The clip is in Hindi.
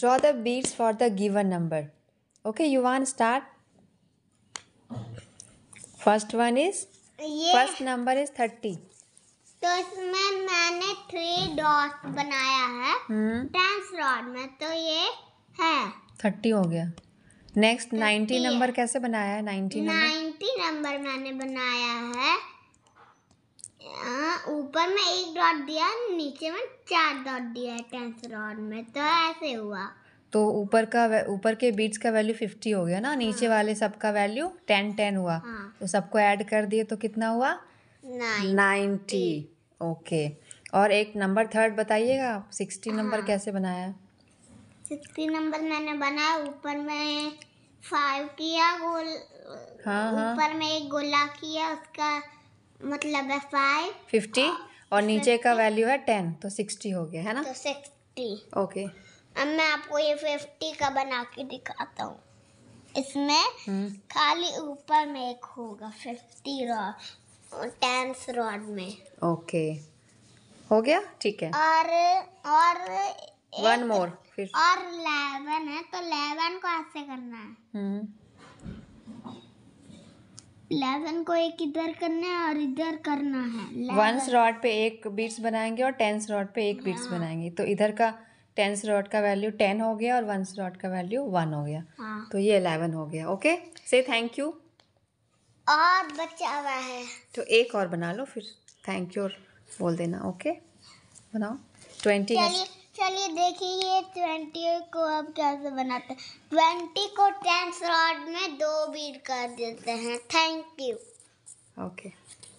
Draw the beads for the given number. Okay, you want start? First one is? ये फर्स्ट नंबर इज थर्टी तो इसमें मैंने थ्री डॉट बनाया है टेंस हम्म. रॉड में तो ये है थर्टी हो गया नेक्स्ट नाइन्टी नंबर कैसे बनाया है नाइन्टी नाइन्टी नंबर मैंने बनाया है ऊपर में एक डॉट दिया नीचे में चार डॉट दिया है टेंस रॉड में तो ऐसे हुआ तो ऊपर का ऊपर के बीट्स का वैल्यू फिफ्टी हो गया ना हाँ। नीचे हाँ। वाले सबका वैल्यू टेन टेन हुआ हाँ। तो सबको ऐड कर दिए तो कितना हुआ नाइन्टी ओके और एक नंबर थर्ड बताइएगा आप सिक्सटी नंबर हाँ। कैसे बनाया सिक्सटी नंबर मैंने बनाया ऊपर में फाइव किया गोल हाँ, हाँ। ऊपर हाँ। में एक गोला किया उसका मतलब है फाइव फिफ्टी और नीचे का वैल्यू है टेन तो सिक्सटी हो गया है ना तो सिक्सटी ओके अब मैं आपको ये फिफ्टी का बना के दिखाता हूँ इसमें हम्म। खाली ऊपर में एक होगा फिफ्टी रॉड और टेंस रॉड में ओके हो गया ठीक है और और वन मोर फिर और लेवन है तो लेवन को ऐसे करना है हम्म। इलेवन को एक इधर करना है और इधर करना है वंस रॉड पे एक बीट्स बनाएंगे और टेंस रॉड पे एक बीट्स हाँ। बनाएंगे तो इधर का टेंस रॉड का वैल्यू टेन हो गया और वंस रॉड का वैल्यू वन हो गया हाँ। तो ये इलेवन हो गया ओके से थैंक यू और बचा हुआ है तो एक और बना लो फिर थैंक यू और बोल देना ओके बनाओ ट्वेंटी देखिए ये ट्वेंटी को अब कैसे बनाते हैं ट्वेंटी को टेंथ रॉड में दो बीट कर देते हैं थैंक यू ओके okay.